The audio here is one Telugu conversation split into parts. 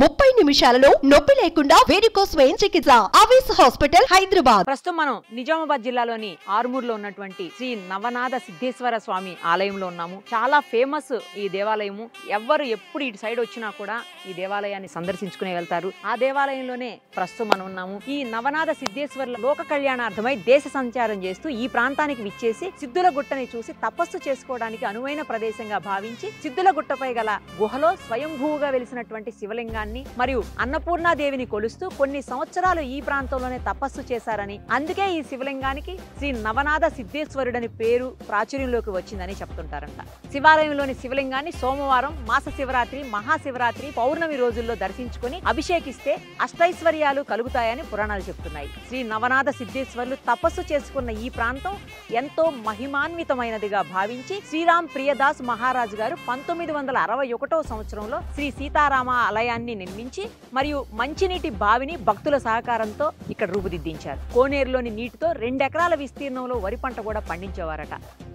ముప్పై నిమిషాలలో నొప్పి లేకుండా వేడికో స్వయం చికిత్స ఆవేశ హాస్పిటల్ హైదరాబాద్ ప్రస్తుతం మనం నిజామాబాద్ జిల్లాలోని ఆర్మూర్ లో ఉన్నటువంటి శ్రీ నవనాథ సిద్ధేశ్వర స్వామి ఆలయంలో ఉన్నాము చాలా ఫేమస్ ఈ దేవాలయము ఎవ్వరు ఎప్పుడు ఇటు సైడ్ వచ్చినా కూడా ఈ దేవాలయాన్ని సందర్శించుకునే వెళ్తారు ఆ దేవాలయంలోనే ప్రస్తుతం మనం ఉన్నాము ఈ నవనాథ సిద్ధేశ్వర లోక కళ్యాణార్థమై దేశ సంచారం చేస్తూ ఈ ప్రాంతానికి విచ్చేసి సిద్ధుల గుట్టని చూసి తపస్సు చేసుకోవడానికి అనువైన ప్రదేశంగా భావించి సిద్ధుల గుట్టపై గల గుహలో స్వయంభూగా వెలిసినటువంటి శివలింగం శివలింగాన్ని మరియు అన్నపూర్ణాదేవిని కొలుస్తూ కొన్ని సంవత్సరాలు ఈ ప్రాంతంలోనే తపస్సు చేశారని అందుకే ఈ శివలింగానికి శ్రీ నవనాథ సిద్ధేశ్వరుడని పేరు ప్రాచుర్యంలోకి వచ్చిందని చెప్తుంటారంట శివాలయంలోని శివలింగాన్ని సోమవారం మాస శివరాత్రి మహాశివరాత్రి పౌర్ణమి రోజుల్లో దర్శించుకుని అభిషేకిస్తే అష్టైశ్వర్యాలు కలుగుతాయని పురాణాలు చెప్తున్నాయి శ్రీ నవనాథ సిద్ధేశ్వరులు తపస్సు చేసుకున్న ఈ ప్రాంతం ఎంతో మహిమాన్వితమైనదిగా భావించి శ్రీరామ్ ప్రియదాస్ మహారాజు గారు పంతొమ్మిది వందల అరవై ఒకటో సంవత్సరంలో శ్రీ సీతారామ ఆలయాన్ని డ్యామ్ని నిర్మించి మరియు మంచినీటి బావిని భక్తుల సహకారంతో ఇక్కడ రూపుదిద్దించారు కోనేరులోని నీటితో రెండెకరాల విస్తీర్ణంలో వరి పంట కూడా పండించేవారట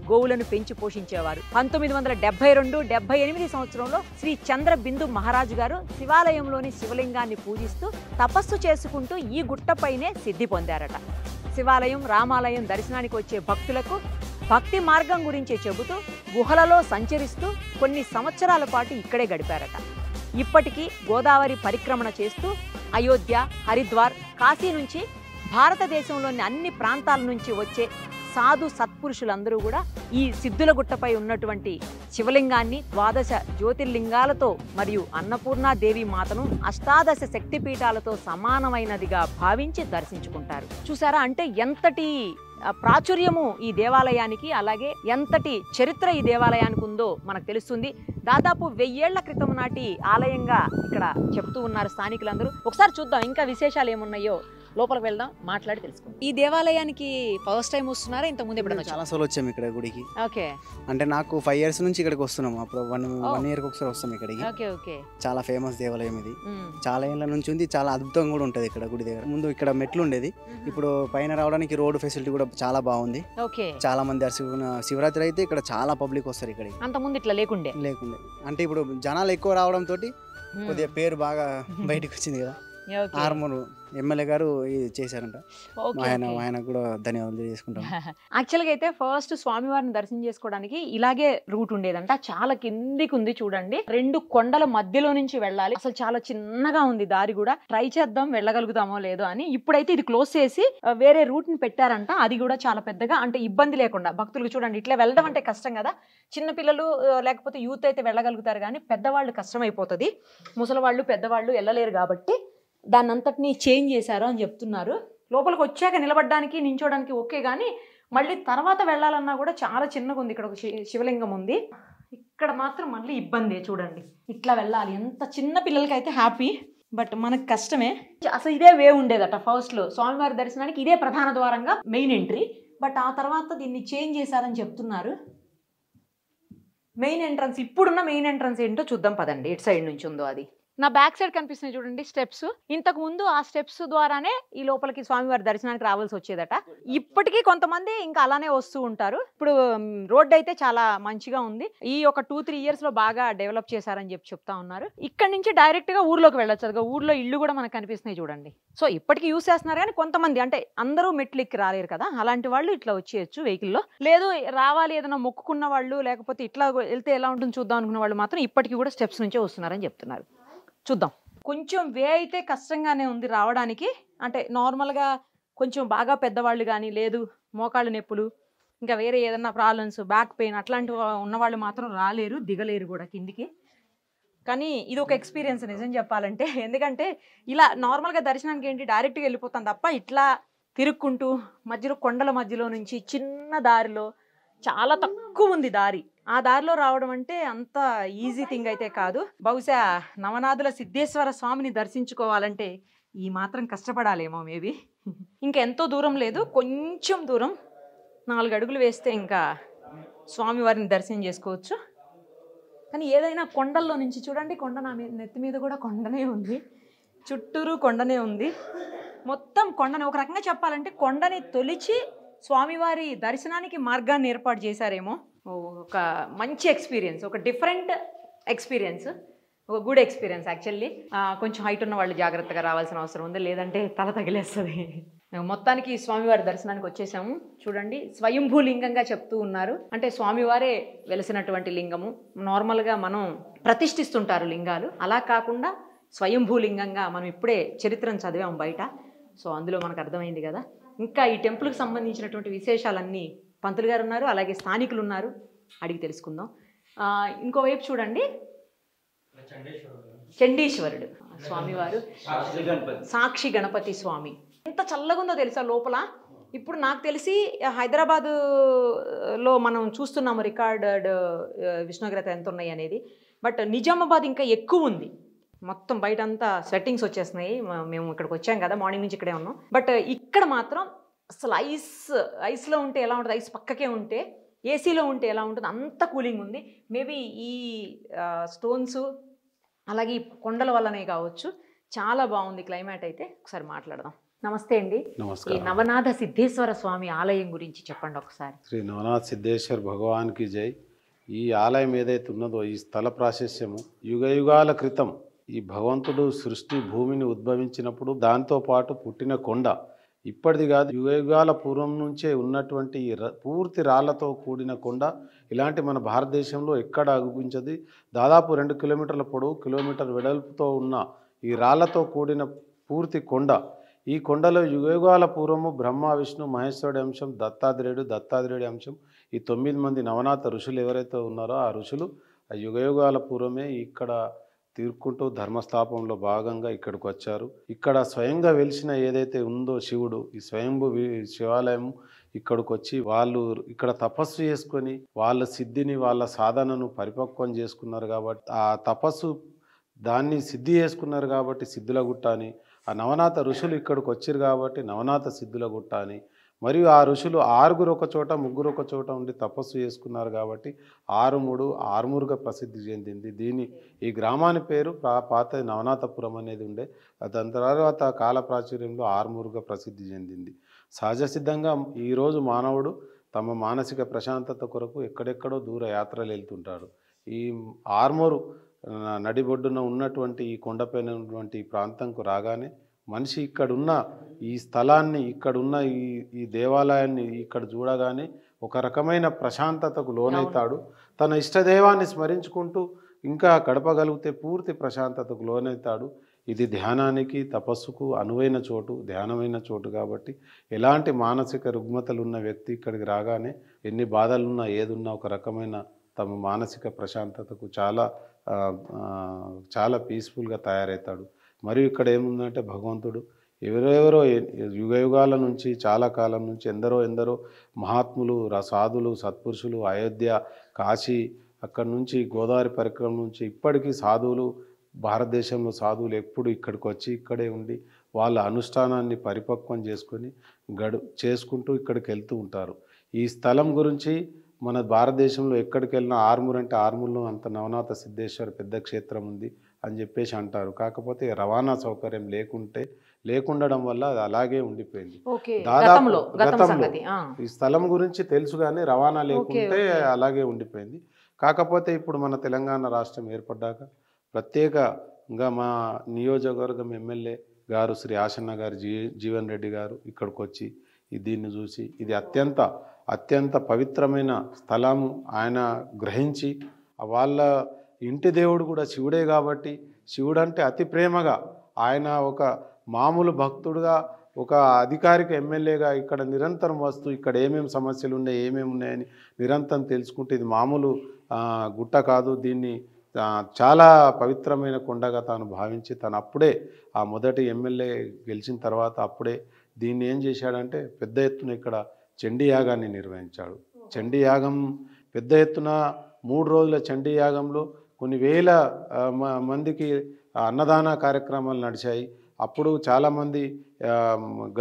గోవులను పెంచి పోషించేవారు పంతొమ్మిది వందల డెబ్బై రెండు డెబ్బై ఎనిమిది సంవత్సరంలో శ్రీ చంద్రబిందు మహారాజు గారు శివాలయంలోని శివలింగాన్ని పూజిస్తూ తపస్సు చేసుకుంటూ ఈ గుట్టపైనే సిద్ధి పొందారట శివాలయం రామాలయం దర్శనానికి వచ్చే భక్తులకు భక్తి మార్గం గురించి చెబుతూ గుహలలో సంచరిస్తూ కొన్ని సంవత్సరాల పాటు ఇక్కడే గడిపారట ఇప్పటికీ గోదావరి పరిక్రమణ చేస్తూ అయోధ్య హరిద్వార్ కాశీ నుంచి భారతదేశంలోని అన్ని ప్రాంతాల నుంచి వచ్చే సాధు సత్పురుషులందరూ కూడా ఈ సిద్ధులగుట్టపై ఉన్నటువంటి శివలింగాన్ని ద్వాదశ జ్యోతిర్లింగాలతో మరియు అన్నపూర్ణాదేవి మాతను అష్టాదశ శక్తిపీఠాలతో సమానమైనదిగా భావించి దర్శించుకుంటారు చూసారా అంటే ఎంతటి ప్రాచుర్యము ఈ దేవాలయానికి అలాగే ఎంతటి చరిత్ర ఈ దేవాలయానికి ఉందో మనకు తెలుస్తుంది దాదాపు వెయ్యేళ్ల క్రితం నాటి ఆలయంగా ఇక్కడ చెప్తూ ఉన్నారు స్థానికులందరూ ఒకసారి చూద్దాం ఇంకా విశేషాలు ఏమున్నాయో లోపలికి వెళ్దాం మాట్లాడి తెలుసుకుందాం ఈ దేవాలయానికి ఫస్ట్ టైం వస్తున్నారా ఇంత ముందు ఎప్పుడు చాలా సోలు వచ్చాము ఇక్కడ గుడికి ఓకే అంటే నాకు ఫైవ్ ఇయర్స్ నుంచి ఇక్కడికి వస్తున్నాం అప్పుడు వన్ వన్ ఇయర్ ఒకసారి వస్తాం ఇక్కడికి ఓకే ఓకే చాలా ఫేమస్ దేవాలయం ఇది చాలా ఏళ్ళ నుంచి ఉంది చాలా అద్భుతంగా కూడా ఉంటుంది ఇక్కడ గుడి దగ్గర ముందు ఇక్కడ మెట్లు ఉండేది ఇప్పుడు పైన రావడానికి రోడ్ ఫెసిలిటీ కూడా చాలా బాగుంది ఓకే చాలా మంది శివరాత్రి అయితే ఇక్కడ చాలా పబ్లిక్ వస్తారు ఇక్కడ అంత ముందు ఇట్లా లేకుండే లేకుండే అంటే ఇప్పుడు జనాలు ఎక్కువ రావడం తోటి కొద్దిగా పేరు బాగా బయటకు వచ్చింది కదా ఆర్మూర్ ఎమ్మెల్యే గారు చేశారంట ఆయన ఆయన కూడా ధన్యవాదాలు యాక్చువల్గా అయితే ఫస్ట్ స్వామివారిని దర్శనం చేసుకోవడానికి ఇలాగే రూట్ ఉండేదంట చాలా కిందికి ఉంది చూడండి రెండు కొండల మధ్యలో నుంచి వెళ్ళాలి అసలు చాలా చిన్నగా ఉంది దారి కూడా ట్రై చేద్దాం వెళ్ళగలుగుతామో లేదో అని ఇప్పుడైతే ఇది క్లోజ్ చేసి వేరే రూట్ ని పెట్టారంట అది కూడా చాలా పెద్దగా అంటే ఇబ్బంది లేకుండా భక్తులకు చూడండి ఇట్లా వెళ్ళడం అంటే కష్టం కదా చిన్న పిల్లలు లేకపోతే యూత్ అయితే వెళ్ళగలుగుతారు కానీ పెద్దవాళ్ళు కష్టమైపోతుంది వాళ్ళు పెద్దవాళ్ళు వెళ్ళలేరు కాబట్టి దాన్ని అంతటినీ చేంజ్ చేశారు అని చెప్తున్నారు లోపలికి వచ్చాక నిలబడడానికి నించోడానికి ఓకే కానీ మళ్ళీ తర్వాత వెళ్ళాలన్నా కూడా చాలా చిన్నగా ఉంది ఇక్కడ ఒక శివలింగం ఉంది ఇక్కడ మాత్రం మళ్ళీ ఇబ్బంది చూడండి ఇట్లా వెళ్ళాలి ఎంత చిన్న పిల్లలకైతే హ్యాపీ బట్ మనకు కష్టమే అసలు ఇదే వే ఉండేదట ఫస్ట్లో స్వామివారి దర్శనానికి ఇదే ప్రధాన ద్వారంగా మెయిన్ ఎంట్రీ బట్ ఆ తర్వాత దీన్ని చేంజ్ చేశారని చెప్తున్నారు మెయిన్ ఎంట్రన్స్ ఇప్పుడున్న మెయిన్ ఎంట్రన్స్ ఏంటో చూద్దాం పదండి ఎటు సైడ్ నుంచి ఉందో అది నా బ్యాక్ సైడ్ కనిపిస్తుంది చూడండి స్టెప్స్ ఇంతకు ముందు ఆ స్టెప్స్ ద్వారానే ఈ లోపలికి స్వామివారి దర్శనానికి రావాల్సి వచ్చేదట ఇప్పటికీ కొంతమంది ఇంకా అలానే వస్తూ ఉంటారు ఇప్పుడు రోడ్ అయితే చాలా మంచిగా ఉంది ఈ ఒక టూ త్రీ ఇయర్స్ లో బాగా డెవలప్ చేశారని చెప్పి చెప్తా ఉన్నారు ఇక్కడ నుంచి డైరెక్ట్ గా ఊర్లోకి వెళ్ళొచ్చు అదిగా ఊర్లో ఇల్లు కూడా మనకు కనిపిస్తున్నాయి చూడండి సో ఇప్పటికీ యూస్ చేస్తున్నారు కానీ కొంతమంది అంటే అందరూ మెట్లు ఎక్కి రాలేరు కదా అలాంటి వాళ్ళు ఇట్లా వచ్చేయచ్చు లో లేదు రావాలి ఏదైనా మొక్కుకున్న వాళ్ళు లేకపోతే ఇట్లా వెళ్తే ఎలా ఉంటుంది చూద్దాం అనుకున్న వాళ్ళు మాత్రం ఇప్పటికీ కూడా స్టెప్స్ నుంచే వస్తున్నారని చెప్తున్నారు చూద్దాం కొంచెం వే అయితే కష్టంగానే ఉంది రావడానికి అంటే నార్మల్గా కొంచెం బాగా పెద్దవాళ్ళు కానీ లేదు మోకాళ్ళ నొప్పులు ఇంకా వేరే ఏదన్నా ప్రాబ్లమ్స్ బ్యాక్ పెయిన్ అట్లాంటి ఉన్నవాళ్ళు మాత్రం రాలేరు దిగలేరు కూడా కిందికి కానీ ఇది ఒక ఎక్స్పీరియన్స్ నిజం చెప్పాలంటే ఎందుకంటే ఇలా నార్మల్గా దర్శనానికి ఏంటి డైరెక్ట్గా వెళ్ళిపోతాం తప్ప ఇట్లా తిరుక్కుంటూ మధ్యలో కొండల మధ్యలో నుంచి చిన్న దారిలో చాలా తక్కువ ఉంది దారి ఆ దారిలో రావడం అంటే అంత ఈజీ థింగ్ అయితే కాదు బహుశా నవనాథుల సిద్ధేశ్వర స్వామిని దర్శించుకోవాలంటే ఈ మాత్రం కష్టపడాలేమో మేబీ ఇంకెంతో దూరం లేదు కొంచెం దూరం నాలుగు అడుగులు వేస్తే ఇంకా స్వామివారిని దర్శనం చేసుకోవచ్చు కానీ ఏదైనా కొండల్లో నుంచి చూడండి కొండ నా నెత్తి మీద కూడా కొండనే ఉంది చుట్టూరు కొండనే ఉంది మొత్తం కొండని ఒక రకంగా చెప్పాలంటే కొండని తొలిచి స్వామివారి దర్శనానికి మార్గాన్ని ఏర్పాటు చేశారేమో ఒక మంచి ఎక్స్పీరియన్స్ ఒక డిఫరెంట్ ఎక్స్పీరియన్స్ ఒక గుడ్ ఎక్స్పీరియన్స్ యాక్చువల్లీ కొంచెం హైట్ ఉన్న వాళ్ళు జాగ్రత్తగా రావాల్సిన అవసరం ఉంది లేదంటే తల తగిలేస్తుంది మొత్తానికి స్వామివారి దర్శనానికి వచ్చేసాము చూడండి స్వయంభూ లింగంగా చెప్తూ ఉన్నారు అంటే స్వామివారే వెలిసినటువంటి లింగము నార్మల్గా మనం ప్రతిష్ఠిస్తుంటారు లింగాలు అలా కాకుండా స్వయంభూ లింగంగా మనం ఇప్పుడే చరిత్రను చదివాము బయట సో అందులో మనకు అర్థమైంది కదా ఇంకా ఈ టెంపుల్కి సంబంధించినటువంటి విశేషాలన్నీ పంతులు గారు ఉన్నారు అలాగే స్థానికులు ఉన్నారు అడిగి తెలుసుకుందాం ఇంకోవైపు చూడండి చండీశ్వరుడు స్వామివారు సాక్షి గణపతి స్వామి ఎంత చల్లగుందో తెలుసా లోపల ఇప్పుడు నాకు తెలిసి హైదరాబాదులో మనం చూస్తున్నాము రికార్డెడ్ ఉష్ణోగ్రత ఎంత ఉన్నాయి అనేది బట్ నిజామాబాద్ ఇంకా ఎక్కువ ఉంది మొత్తం బయట అంతా స్వెట్టింగ్స్ వచ్చేస్తున్నాయి మేము ఇక్కడికి వచ్చాం కదా మార్నింగ్ నుంచి ఇక్కడే ఉన్నాం బట్ ఇక్కడ మాత్రం అసలు ఐస్ ఐస్లో ఉంటే ఎలా ఉంటుంది ఐస్ పక్కకే ఉంటే ఏసీలో ఉంటే ఎలా ఉంటుంది అంత కూలింగ్ ఉంది మేబీ ఈ స్టోన్స్ అలాగే కొండల వల్లనే కావచ్చు చాలా బాగుంది క్లైమేట్ అయితే ఒకసారి మాట్లాడదాం నమస్తే అండి ఈ నవనాథ సిద్ధేశ్వర స్వామి ఆలయం గురించి చెప్పండి ఒకసారి శ్రీ నవనాథ సిద్ధేశ్వర్ భగవాన్కి జై ఈ ఆలయం ఏదైతే ఉన్నదో ఈ స్థల ప్రాశస్యము యుగ యుగాల క్రితం ఈ భగవంతుడు సృష్టి భూమిని ఉద్భవించినప్పుడు దాంతోపాటు పుట్టిన కొండ ఇప్పటిది కాదు యుగయుగాల పూర్వం నుంచే ఉన్నటువంటి పూర్తి రాళ్లతో కూడిన కొండ ఇలాంటి మన భారతదేశంలో ఎక్కడ అగుపించది దాదాపు రెండు కిలోమీటర్ల పొడవు కిలోమీటర్ వెడల్పుతో ఉన్న ఈ రాళ్లతో కూడిన పూర్తి కొండ ఈ కొండలో యుగయుగాల పూర్వము బ్రహ్మ విష్ణు మహేశ్వరుడి అంశం దత్తాత్రేయుడు దత్తాత్రేయుడి అంశం ఈ తొమ్మిది మంది నవనాథ ఋషులు ఎవరైతే ఉన్నారో ఆ ఋషులు ఆ యుగయుగాల పూర్వమే ఇక్కడ తీర్కుంటూ ధర్మస్థాపంలో భాగంగా ఇక్కడికి వచ్చారు ఇక్కడ స్వయంగా వెలిసిన ఏదైతే ఉందో శివుడు ఈ స్వయంభు శివాలయం ఇక్కడికి వచ్చి వాళ్ళు ఇక్కడ తపస్సు చేసుకొని వాళ్ళ సిద్ధిని వాళ్ళ సాధనను పరిపక్వం చేసుకున్నారు కాబట్టి ఆ తపస్సు దాన్ని సిద్ధి చేసుకున్నారు కాబట్టి సిద్ధుల గుట్ట అని ఆ నవనాథ ఋషులు ఇక్కడికి వచ్చారు కాబట్టి నవనాథ సిద్ధుల గుట్ట అని మరియు ఆ ఋషులు ఆరుగురు ఒక చోట ముగ్గురు ఒక చోట ఉండి తపస్సు చేసుకున్నారు కాబట్టి ఆరుముడు ఆరుమూరుగా ప్రసిద్ధి చెందింది దీని ఈ గ్రామాని పేరు పాత నవనాథపురం అనేది ఉండే దాని తర్వాత కాల ప్రాచుర్యంలో ఆరుమూరుగా ప్రసిద్ధి చెందింది సహజ సిద్ధంగా ఈరోజు మానవుడు తమ మానసిక ప్రశాంతత కొరకు ఎక్కడెక్కడో దూర యాత్రలు వెళ్తుంటాడు ఈ ఆర్మూరు నడిబొడ్డున ఉన్నటువంటి ఈ కొండపైన ఉన్నటువంటి ఈ ప్రాంతంకు రాగానే మనిషి ఇక్కడున్న ఈ స్థలాన్ని ఇక్కడున్న ఈ ఈ దేవాలయాన్ని ఇక్కడ చూడగానే ఒక రకమైన ప్రశాంతతకు లోనవుతాడు తన ఇష్టదేవాన్ని స్మరించుకుంటూ ఇంకా గడపగలిగితే పూర్తి ప్రశాంతతకు లోనవుతాడు ఇది ధ్యానానికి తపస్సుకు అనువైన చోటు ధ్యానమైన చోటు కాబట్టి ఎలాంటి మానసిక రుగ్మతలు ఉన్న వ్యక్తి ఇక్కడికి రాగానే ఎన్ని బాధలున్నా ఏదున్నా ఒక రకమైన తమ మానసిక ప్రశాంతతకు చాలా చాలా పీస్ఫుల్గా తయారవుతాడు మరియు ఇక్కడ ఏముందంటే భగవంతుడు ఎవరెవరో యుగయుగాల నుంచి చాలా కాలం నుంచి ఎందరో ఎందరో మహాత్ములు సాధులు సత్పురుషులు అయోధ్య కాశీ అక్కడి నుంచి గోదావరి పరిక్రమ నుంచి ఇప్పటికీ సాధువులు భారతదేశంలో సాధువులు ఎప్పుడు ఇక్కడికి వచ్చి ఇక్కడే ఉండి వాళ్ళ అనుష్ఠానాన్ని పరిపక్వం చేసుకొని గడు చేసుకుంటూ ఇక్కడికి వెళ్తూ ఉంటారు ఈ స్థలం గురించి మన భారతదేశంలో ఎక్కడికి వెళ్ళినా ఆర్మూర్ అంటే ఆర్మూర్లో అంత నవనాథ సిద్ధేశ్వర పెద్ద క్షేత్రం ఉంది అని చెప్పేసి అంటారు కాకపోతే రవాణా సౌకర్యం లేకుంటే లేకుండడం వల్ల అది అలాగే ఉండిపోయింది దాదాపు గతంలో ఈ స్థలం గురించి తెలుసు కానీ రవాణా లేకుంటే అలాగే ఉండిపోయింది కాకపోతే ఇప్పుడు మన తెలంగాణ రాష్ట్రం ఏర్పడ్డాక ప్రత్యేకంగా మా నియోజకవర్గం ఎమ్మెల్యే గారు శ్రీ ఆసన్న గారు జీ జీవన్ రెడ్డి గారు ఇక్కడికి వచ్చి దీన్ని చూసి ఇది అత్యంత అత్యంత పవిత్రమైన స్థలము ఆయన గ్రహించి వాళ్ళ ఇంటి దేవుడు కూడా శివుడే కాబట్టి శివుడు అంటే అతి ప్రేమగా ఆయన ఒక మామూలు భక్తుడుగా ఒక అధికారిక ఎమ్మెల్యేగా ఇక్కడ నిరంతరం వస్తూ ఇక్కడ ఏమేమి సమస్యలు ఉన్నాయి ఏమేమి ఉన్నాయని నిరంతరం తెలుసుకుంటే ఇది మామూలు గుట్ట కాదు దీన్ని చాలా పవిత్రమైన కొండగా తాను భావించి తను అప్పుడే ఆ మొదటి ఎమ్మెల్యే గెలిచిన తర్వాత అప్పుడే దీన్ని ఏం చేశాడంటే పెద్ద ఎత్తున ఇక్కడ చండీయాగాన్ని నిర్వహించాడు చండీయాగం పెద్ద ఎత్తున మూడు రోజుల చండీయాగంలో కొన్ని వేల మందికి అన్నదాన కార్యక్రమాలు నడిచాయి అప్పుడు చాలామంది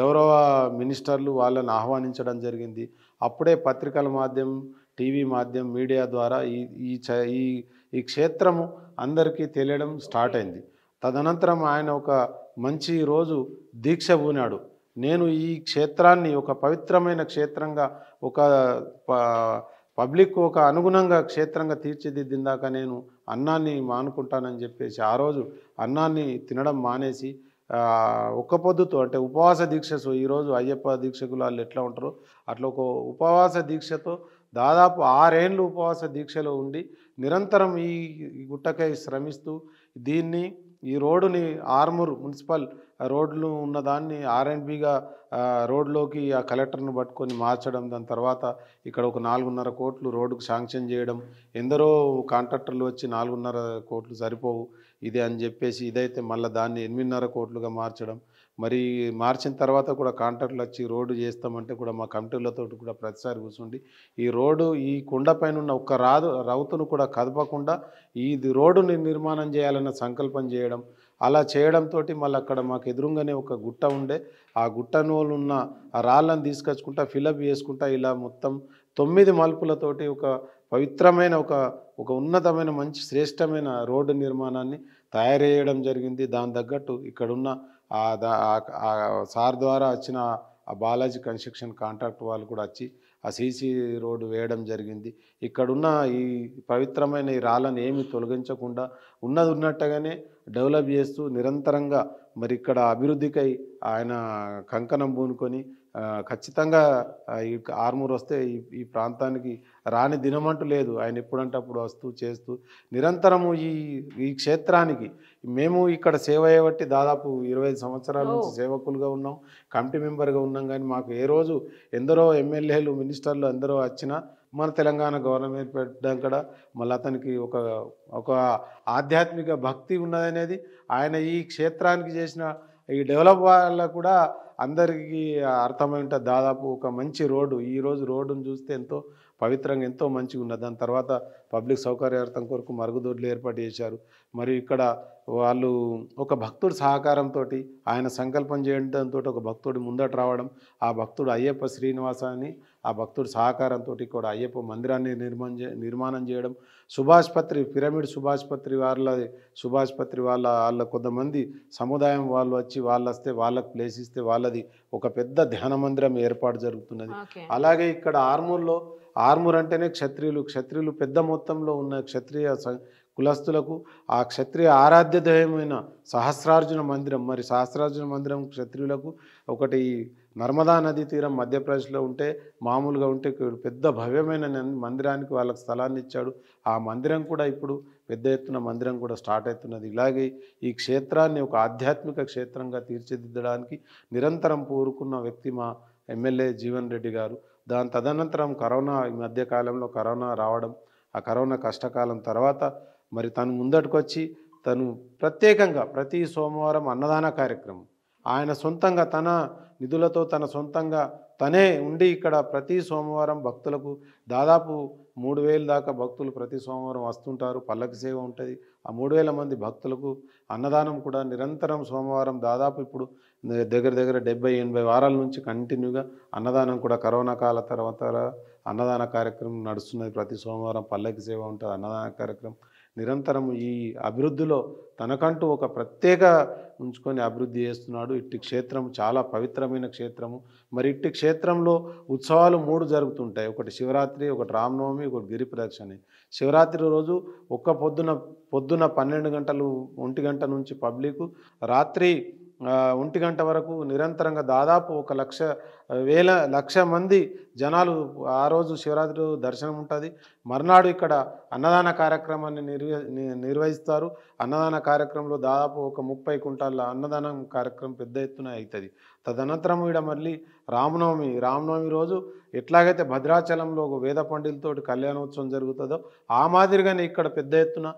గౌరవ మినిస్టర్లు వాళ్ళని ఆహ్వానించడం జరిగింది అప్పుడే పత్రికల మాధ్యమం టీవీ మాధ్యమం మీడియా ద్వారా ఈ ఈ ఈ ఈ క్షేత్రము అందరికీ తెలియడం స్టార్ట్ అయింది తదనంతరం ఆయన ఒక మంచి రోజు దీక్ష పూనాడు నేను ఈ క్షేత్రాన్ని ఒక పవిత్రమైన క్షేత్రంగా ఒక పబ్లిక్ ఒక అనుగుణంగా క్షేత్రంగా తీర్చిదిద్దిందాక నేను అన్నాన్ని మానుకుంటానని చెప్పేసి ఆ రోజు అన్నాన్ని తినడం మానేసి ఒక్క పొద్దుతో అంటే ఉపవాస దీక్షతో ఈరోజు అయ్యప్ప దీక్షకులు వాళ్ళు ఎట్లా ఉంటారో అట్లా ఒక ఉపవాస దీక్షతో దాదాపు ఆరేళ్ళు ఉపవాస దీక్షలో ఉండి నిరంతరం ఈ గుట్టకై శ్రమిస్తూ దీన్ని ఈ రోడ్డుని ఆర్మూర్ మున్సిపల్ రోడ్లు ఉన్న దాన్ని ఆర్ఎండ్బిగా రోడ్లోకి ఆ కలెక్టర్ను పట్టుకొని మార్చడం దాని తర్వాత ఇక్కడ ఒక నాలుగున్నర కోట్లు రోడ్డుకు శాంక్షన్ చేయడం ఎందరో కాంట్రాక్టర్లు వచ్చి నాలుగున్నర కోట్లు సరిపోవు ఇదే అని చెప్పేసి ఇదైతే మళ్ళీ దాన్ని ఎనిమిదిన్నర కోట్లుగా మార్చడం మరి మార్చిన తర్వాత కూడా కాంట్రాక్టులు వచ్చి రోడ్డు చేస్తామంటే కూడా మా కమిటీలతో కూడా ప్రతిసారి కూర్చుండి ఈ రోడ్డు ఈ కుండ పైన ఉన్న ఒక్క రాదు రౌతును కూడా కదపకుండా ఇది రోడ్డుని నిర్మాణం చేయాలన్న సంకల్పం చేయడం అలా చేయడంతో మళ్ళీ అక్కడ మాకు ఎదురుగానే ఒక గుట్ట ఉండే ఆ గుట్ట ఉన్న ఆ రాళ్ళను తీసుకొచ్చుకుంటా ఫిలప్ చేసుకుంటా ఇలా మొత్తం తొమ్మిది మలుపులతోటి ఒక పవిత్రమైన ఒక ఒక ఉన్నతమైన మంచి శ్రేష్టమైన రోడ్డు నిర్మాణాన్ని తయారు చేయడం జరిగింది దాని తగ్గట్టు ఇక్కడున్న సార్ ద్వారా వచ్చిన ఆ బాలాజీ కన్స్ట్రక్షన్ కాంట్రాక్ట్ వాళ్ళు కూడా వచ్చి ఆ సీసీ రోడ్డు వేయడం జరిగింది ఇక్కడున్న ఈ పవిత్రమైన ఈ రాళ్ళను ఏమి తొలగించకుండా ఉన్నది ఉన్నట్టుగానే డెవలప్ చేస్తూ నిరంతరంగా మరి ఇక్కడ అభివృద్ధికై ఆయన కంకణం పూనుకొని ఖచ్చితంగా ఈ ఆర్మూర్ వస్తే ఈ ప్రాంతానికి రాని దినమంటూ లేదు ఆయన ఎప్పుడంటే అప్పుడు వస్తూ చేస్తూ నిరంతరము ఈ ఈ క్షేత్రానికి మేము ఇక్కడ సేవ చేయబట్టి దాదాపు ఇరవై సంవత్సరాల నుంచి సేవకులుగా ఉన్నాం కమిటీ మెంబర్గా ఉన్నాం కానీ మాకు ఏ రోజు ఎందరో ఎమ్మెల్యేలు మినిస్టర్లు ఎందరో వచ్చినా మన తెలంగాణ గవర్నమెంట్ పెట్టడం కూడా మళ్ళీ అతనికి ఒక ఒక ఆధ్యాత్మిక భక్తి ఉన్నదనేది ఆయన ఈ క్షేత్రానికి చేసిన ఈ డెవలప్ వల్ల కూడా అందరికీ అర్థమై ఉంటుంది దాదాపు ఒక మంచి రోడ్డు ఈరోజు రోడ్డును చూస్తే ఎంతో పవిత్రంగా ఎంతో మంచిగా ఉన్నది దాని తర్వాత పబ్లిక్ సౌకర్యార్థం కొరకు మరుగుదొడ్లు ఏర్పాటు చేశారు మరియు ఇక్కడ వాళ్ళు ఒక భక్తుడి సహకారంతో ఆయన సంకల్పం చేయడంతో ఒక భక్తుడు ముందట రావడం ఆ భక్తుడు అయ్యప్ప శ్రీనివాసాన్ని ఆ భక్తుడి సహకారంతో కూడా అయ్యప్ప మందిరాన్ని నిర్మాణ నిర్మాణం చేయడం సుభాష్పత్రి పిరమిడ్ సుభాష్పత్రి వాళ్ళ సుభాష్పత్రి వాళ్ళ వాళ్ళ కొంతమంది సముదాయం వాళ్ళు వచ్చి వాళ్ళు వస్తే వాళ్ళకి ప్లేస్ ఇస్తే వాళ్ళది ఒక పెద్ద ధ్యాన మందిరం ఏర్పాటు జరుగుతున్నది అలాగే ఇక్కడ ఆర్మూర్లో ఆర్మూర్ అంటేనే క్షత్రియులు క్షత్రియులు పెద్ద మొత్తంలో ఉన్న క్షత్రియ కులస్తులకు ఆ క్షత్రియ ఆరాధ్యదయమైన సహస్రార్జున మందిరం మరి సహస్రార్జున మందిరం క్షత్రియులకు ఒకటి నర్మదా నదీ తీరం మధ్యప్రదేశ్లో ఉంటే మామూలుగా ఉంటే పెద్ద భవ్యమైన మందిరానికి వాళ్ళకి స్థలాన్ని ఇచ్చాడు ఆ మందిరం కూడా ఇప్పుడు పెద్ద ఎత్తున మందిరం కూడా స్టార్ట్ అవుతున్నది ఇలాగే ఈ క్షేత్రాన్ని ఒక ఆధ్యాత్మిక క్షేత్రంగా తీర్చిదిద్దడానికి నిరంతరం పూరుకున్న వ్యక్తి మా ఎమ్మెల్యే జీవన్ రెడ్డి గారు దాని తదనంతరం కరోనా ఈ మధ్యకాలంలో కరోనా రావడం ఆ కరోనా కష్టకాలం తర్వాత మరి తను ముందటికొచ్చి తను ప్రత్యేకంగా ప్రతి సోమవారం అన్నదాన కార్యక్రమం ఆయన సొంతంగా తన నిధులతో తన సొంతంగా తనే ఉండి ఇక్కడ ప్రతి సోమవారం భక్తులకు దాదాపు మూడు వేల దాకా భక్తులు ప్రతి సోమవారం వస్తుంటారు పల్లకి సేవ ఉంటుంది ఆ మూడు వేల మంది భక్తులకు అన్నదానం కూడా నిరంతరం సోమవారం దాదాపు ఇప్పుడు దగ్గర దగ్గర డెబ్బై ఎనభై వారాల నుంచి కంటిన్యూగా అన్నదానం కూడా కరోనా కాల తర్వాత అన్నదాన కార్యక్రమం నడుస్తున్నది ప్రతి సోమవారం పల్లకి సేవ ఉంటుంది అన్నదాన కార్యక్రమం నిరంతరం ఈ అభివృద్ధిలో తనకంటూ ఒక ప్రత్యేక ఉంచుకొని అభివృద్ధి చేస్తున్నాడు ఇట్టి క్షేత్రం చాలా పవిత్రమైన క్షేత్రము మరి ఇట్టి క్షేత్రంలో ఉత్సవాలు మూడు జరుగుతుంటాయి ఒకటి శివరాత్రి ఒకటి రామనవమి ఒకటి గిరి ప్రదక్షిణ శివరాత్రి రోజు ఒక్క పొద్దున పొద్దున పన్నెండు గంటలు ఒంటి గంట నుంచి పబ్లిక్ రాత్రి ఒంటి గంట వరకు నిరంతరంగా దాదాపు ఒక లక్ష వేల లక్ష మంది జనాలు ఆ రోజు శివరాత్రి దర్శనం ఉంటుంది మర్నాడు ఇక్కడ అన్నదాన కార్యక్రమాన్ని నిర్వహిస్తారు అన్నదాన కార్యక్రమంలో దాదాపు ఒక ముప్పై కుంటాల అన్నదానం కార్యక్రమం పెద్ద ఎత్తున అవుతుంది తదనంతరం ఇక్కడ మళ్ళీ రామనవమి రామనవమి రోజు ఎట్లాగైతే భద్రాచలంలో ఒక వేద పండితులతో కళ్యాణోత్సవం జరుగుతుందో ఆ మాదిరిగానే ఇక్కడ పెద్ద ఎత్తున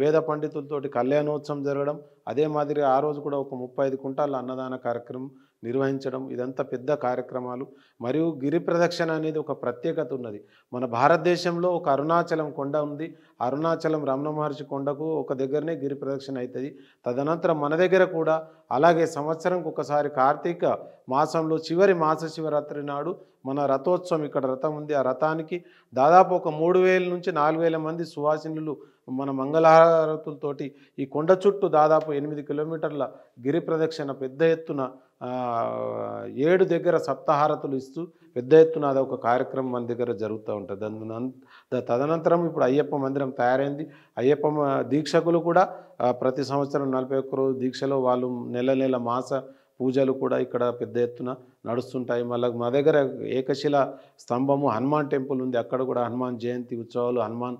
వేద పండితులతోటి కళ్యాణోత్సవం జరగడం అదే మాదిరి ఆ రోజు కూడా ఒక ముప్పై ఐదు కుంటాల అన్నదాన కార్యక్రమం నిర్వహించడం ఇదంతా పెద్ద కార్యక్రమాలు మరియు గిరి ప్రదక్షిణ అనేది ఒక ప్రత్యేకత ఉన్నది మన భారతదేశంలో ఒక అరుణాచలం కొండ ఉంది అరుణాచలం రమణ మహర్షి కొండకు ఒక దగ్గరనే గిరి ప్రదక్షిణ అవుతుంది తదనంతరం మన దగ్గర కూడా అలాగే సంవత్సరంకి ఒకసారి కార్తీక మాసంలో చివరి మాస శివరాత్రి నాడు మన రథోత్సవం ఇక్కడ రథం ఉంది ఆ రథానికి దాదాపు ఒక మూడు వేల నుంచి నాలుగు వేల మంది సువాసినులు మన మంగళహారతులతోటి ఈ కొండ చుట్టూ దాదాపు ఎనిమిది కిలోమీటర్ల గిరి ప్రదక్షిణ పెద్ద ఎత్తున ఏడు దగ్గర సప్తహారతులు ఇస్తూ పెద్ద ఎత్తున అది ఒక కార్యక్రమం మన దగ్గర జరుగుతూ ఉంటుంది అందున తదనంతరం ఇప్పుడు అయ్యప్ప మందిరం తయారైంది అయ్యప్ప దీక్షకులు కూడా ప్రతి సంవత్సరం నలభై ఒక్క రోజు దీక్షలో వాళ్ళు నెల నెల మాస పూజలు కూడా ఇక్కడ పెద్ద ఎత్తున నడుస్తుంటాయి మళ్ళీ మా దగ్గర ఏకశిల స్తంభము హనుమాన్ టెంపుల్ ఉంది అక్కడ కూడా హనుమాన్ జయంతి ఉత్సవాలు హనుమాన్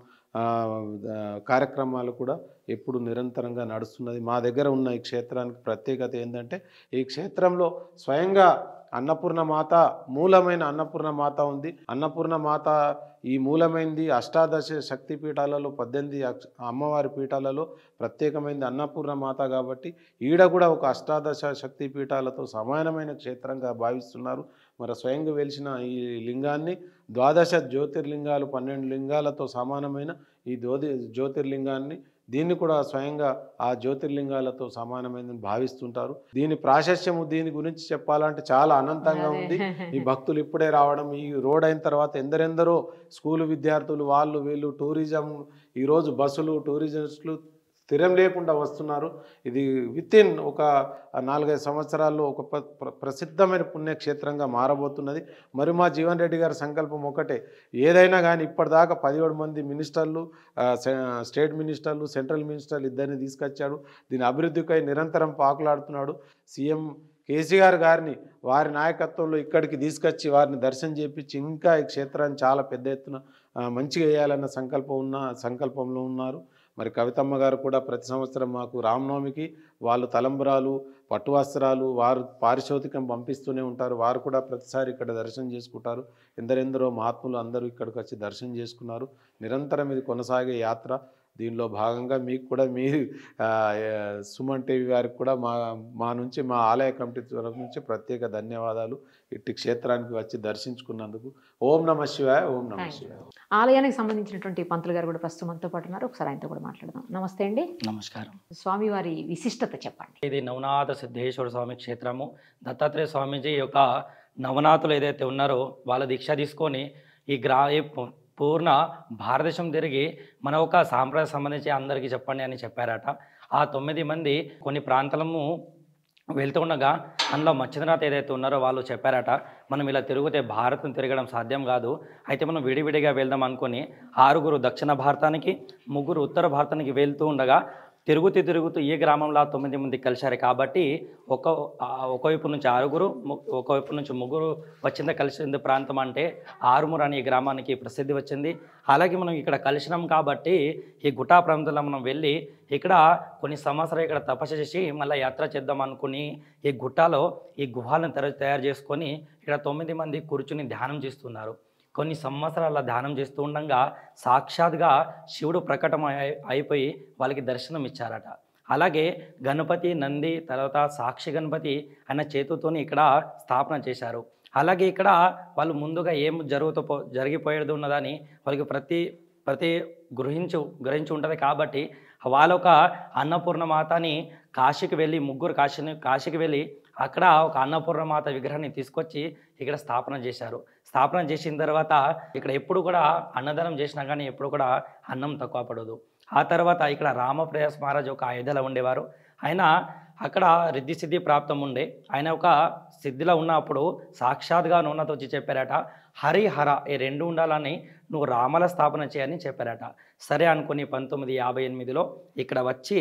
కార్యక్రమాలు కూడా ఎప్పుడు నిరంతరంగా నడుస్తున్నది మా దగ్గర ఉన్న ఈ క్షేత్రానికి ప్రత్యేకత ఏంటంటే ఈ క్షేత్రంలో స్వయంగా అన్నపూర్ణ మాత మూలమైన అన్నపూర్ణ మాత ఉంది అన్నపూర్ణ మాత ఈ మూలమైంది అష్టాదశ శక్తి పీఠాలలో పద్దెనిమిది అమ్మవారి పీఠాలలో ప్రత్యేకమైంది అన్నపూర్ణ మాత కాబట్టి ఈడ కూడా ఒక అష్టాదశ శక్తి పీఠాలతో సమానమైన క్షేత్రంగా భావిస్తున్నారు మరి స్వయంగా వెలిసిన ఈ లింగాన్ని ద్వాదశ జ్యోతిర్లింగాలు పన్నెండు లింగాలతో సమానమైన ఈ జ్యోతిర్లింగాన్ని దీన్ని కూడా స్వయంగా ఆ జ్యోతిర్లింగాలతో సమానమైందని భావిస్తుంటారు దీని ప్రాశస్యము దీని గురించి చెప్పాలంటే చాలా అనంతంగా ఉంది ఈ భక్తులు ఇప్పుడే రావడం ఈ రోడ్ అయిన తర్వాత ఎందరెందరో స్కూల్ విద్యార్థులు వాళ్ళు వీళ్ళు టూరిజం ఈరోజు బస్సులు టూరిజంట్లు స్థిరం లేకుండా వస్తున్నారు ఇది విత్ ఇన్ ఒక నాలుగైదు సంవత్సరాల్లో ఒక ప్రసిద్ధమైన పుణ్యక్షేత్రంగా మారబోతున్నది మరి మా జీవన్ రెడ్డి గారి సంకల్పం ఒకటే ఏదైనా కానీ ఇప్పటిదాకా పదిహేడు మంది మినిస్టర్లు స్టేట్ మినిస్టర్లు సెంట్రల్ మినిస్టర్లు ఇద్దరిని తీసుకొచ్చాడు దీని అభివృద్ధికై నిరంతరం పాకులాడుతున్నాడు సీఎం కేసీఆర్ గారిని వారి నాయకత్వంలో ఇక్కడికి తీసుకొచ్చి వారిని దర్శనం చేపించి ఇంకా ఈ క్షేత్రాన్ని చాలా పెద్ద ఎత్తున మంచిగా వేయాలన్న సంకల్పం ఉన్న సంకల్పంలో ఉన్నారు మరి కవితమ్మ గారు కూడా ప్రతి సంవత్సరం మాకు రామనవమికి వాళ్ళు తలంబరాలు పట్టువస్త్రాలు వారు పారిశోధికం పంపిస్తూనే ఉంటారు వారు కూడా ప్రతిసారి ఇక్కడ దర్శనం చేసుకుంటారు ఎందరెందరో మహాత్ములు అందరూ ఇక్కడికి వచ్చి దర్శనం చేసుకున్నారు నిరంతరం ఇది కొనసాగే యాత్ర దీనిలో భాగంగా మీకు కూడా మీ సుమన్ టీవీ వారికి కూడా మా మా నుంచి మా ఆలయ కమిటీ తరఫు నుంచి ప్రత్యేక ధన్యవాదాలు ఇట్టి క్షేత్రానికి వచ్చి దర్శించుకున్నందుకు ఓం నమ శివాయ ఓం నమ శివాయ ఆలయానికి సంబంధించినటువంటి పంతులు గారు కూడా ప్రస్తుతం మనతో పాటు ఉన్నారు ఒకసారి ఆయనతో కూడా మాట్లాడదాం నమస్తే అండి నమస్కారం స్వామి వారి విశిష్టత చెప్పండి ఇది నవనాథ సిద్ధేశ్వర స్వామి క్షేత్రము దత్తాత్రేయ స్వామీజీ యొక్క నవనాథులు ఏదైతే ఉన్నారో వాళ్ళ దీక్ష తీసుకొని ఈ గ్రా పూర్ణ భారతదేశం తిరిగి మన ఒక సాంప్రదాయ సంబంధించి అందరికీ చెప్పండి అని చెప్పారట ఆ తొమ్మిది మంది కొన్ని ప్రాంతాలము వెళ్తుండగా అందులో మత్స్యనాథ్ ఏదైతే ఉన్నారో వాళ్ళు చెప్పారట మనం ఇలా తిరిగితే భారతం తిరగడం సాధ్యం కాదు అయితే మనం విడివిడిగా వెళ్దాం అనుకుని ఆరుగురు దక్షిణ భారతానికి ముగ్గురు ఉత్తర భారతానికి వెళ్తూ ఉండగా తిరుగుతూ తిరుగుతూ ఈ గ్రామంలో తొమ్మిది మంది కలిశారు కాబట్టి ఒక ఒకవైపు నుంచి ఆరుగురు ఒకవైపు నుంచి ముగ్గురు వచ్చింది కలిసింది ప్రాంతం అంటే ఆరుమూరు అనే గ్రామానికి ప్రసిద్ధి వచ్చింది అలాగే మనం ఇక్కడ కలిసినాం కాబట్టి ఈ గుటా ప్రాంతంలో మనం వెళ్ళి ఇక్కడ కొన్ని సంవత్సరాలు ఇక్కడ తపస్సు చేసి మళ్ళీ యాత్ర చేద్దాం అనుకుని ఈ గుట్టాలో ఈ గుహాలను తయారు చేసుకొని ఇక్కడ తొమ్మిది మంది కూర్చుని ధ్యానం చేస్తున్నారు కొన్ని సంవత్సరాల ధ్యానం చేస్తూ ఉండగా సాక్షాత్గా శివుడు ప్రకటం అయిపోయి వాళ్ళకి దర్శనం ఇచ్చారట అలాగే గణపతి నంది తర్వాత సాక్షి గణపతి అన్న చేతుతో ఇక్కడ స్థాపన చేశారు అలాగే ఇక్కడ వాళ్ళు ముందుగా ఏం జరుగుతూ జరిగిపోయేది ఉన్నదని వాళ్ళకి ప్రతి ప్రతి గ్రహించు గ్రహించి ఉంటుంది కాబట్టి వాళ్ళొక అన్నపూర్ణమాతని కాశీకి వెళ్ళి ముగ్గురు కాశీని కాశీకి వెళ్ళి అక్కడ ఒక అన్నపూర్ణమాత విగ్రహాన్ని తీసుకొచ్చి ఇక్కడ స్థాపన చేశారు స్థాపన చేసిన తర్వాత ఇక్కడ ఎప్పుడు కూడా అన్నదానం చేసినా కానీ ఎప్పుడు కూడా అన్నం తక్కువ పడదు ఆ తర్వాత ఇక్కడ రామప్రయాస్ మహారాజ్ ఒక ఆయుధలో ఉండేవారు ఆయన అక్కడ రిద్ధి సిద్ధి ప్రాప్తం ఉండే ఆయన ఒక సిద్ధిలో ఉన్నప్పుడు సాక్షాత్గా నూనెతో వచ్చి చెప్పారట హరిహర ఈ రెండు ఉండాలని నువ్వు రామల స్థాపన చేయని చెప్పారట సరే అనుకుని పంతొమ్మిది యాభై ఎనిమిదిలో ఇక్కడ వచ్చి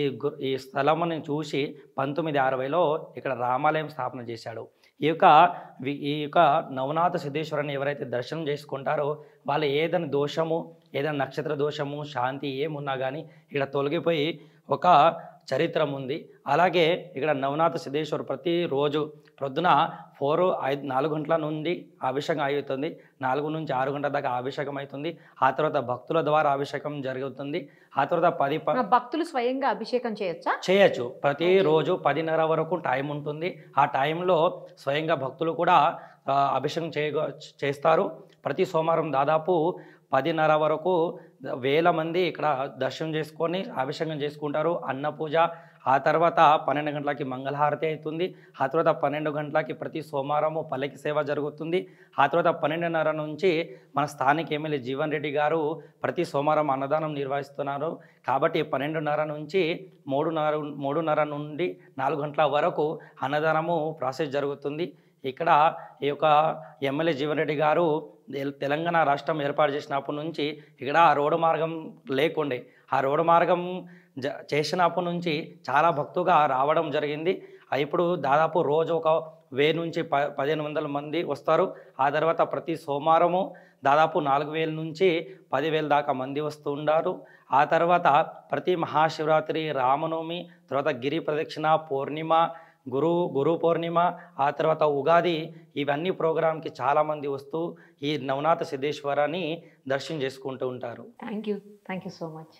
ఈ ఈ స్థలముని చూసి పంతొమ్మిది అరవైలో ఇక్కడ రామాలయం స్థాపన చేశాడు ఈ యొక్క ఈ యొక్క నవనాథ సిద్ధేశ్వరుని ఎవరైతే దర్శనం చేసుకుంటారో వాళ్ళ ఏదైనా దోషము ఏదైనా నక్షత్ర దోషము శాంతి ఏమున్నా కానీ ఇక్కడ తొలగిపోయి ఒక చరిత్ర ఉంది అలాగే ఇక్కడ నవనాథ సిద్ధేశ్వరు ప్రతిరోజు ప్రొద్దున ఫోర్ ఐదు నాలుగు గంటల నుండి అభిషేకం అవుతుంది నాలుగు నుంచి ఆరు గంటల దాకా అభిషేకం అవుతుంది ఆ తర్వాత భక్తుల ద్వారా అభిషేకం జరుగుతుంది ఆ తర్వాత పది భక్తులు స్వయంగా అభిషేకం చేయొచ్చా చేయొచ్చు ప్రతిరోజు పదిన్నర వరకు టైం ఉంటుంది ఆ టైంలో స్వయంగా భక్తులు కూడా అభిషేకం చేయ చేస్తారు ప్రతి సోమవారం దాదాపు పదిన్నర వరకు వేల మంది ఇక్కడ దర్శనం చేసుకొని అభిషేకం చేసుకుంటారు అన్నపూజ ఆ తర్వాత పన్నెండు గంటలకి మంగళహారతి అవుతుంది ఆ తర్వాత పన్నెండు గంటలకి ప్రతి సోమవారము పల్లకి సేవ జరుగుతుంది ఆ తర్వాత పన్నెండున్నర నుంచి మన స్థానిక ఎమ్మెల్యే జీవన్ రెడ్డి గారు ప్రతి సోమవారం అన్నదానం నిర్వహిస్తున్నారు కాబట్టి పన్నెండున్నర నుంచి మూడున్నర మూడున్నర నుండి నాలుగు గంటల వరకు అన్నదానము ప్రాసెస్ జరుగుతుంది ఇక్కడ ఈ యొక్క ఎమ్మెల్యే జీవన్రెడ్డి గారు తెలంగాణ రాష్ట్రం ఏర్పాటు చేసినప్పటి నుంచి ఇక్కడ ఆ రోడ్డు మార్గం లేకుండే ఆ రోడ్డు మార్గం జ చేసినప్పటి నుంచి చాలా భక్తుగా రావడం జరిగింది ఇప్పుడు దాదాపు రోజు ఒక వే నుంచి ప పదిహేను వందల మంది వస్తారు ఆ తర్వాత ప్రతి సోమవారము దాదాపు నాలుగు వేల నుంచి పదివేల దాకా మంది వస్తూ ఉండారు ఆ తర్వాత ప్రతి మహాశివరాత్రి రామనవమి తర్వాత గిరి ప్రదక్షిణ పూర్ణిమ గురు గురు పౌర్ణిమ ఆ తర్వాత ఉగాది ఇవన్నీ ప్రోగ్రామ్కి చాలామంది వస్తూ ఈ నవనాథ సిద్ధేశ్వరాన్ని దర్శనం చేసుకుంటూ ఉంటారు thank you thank you so much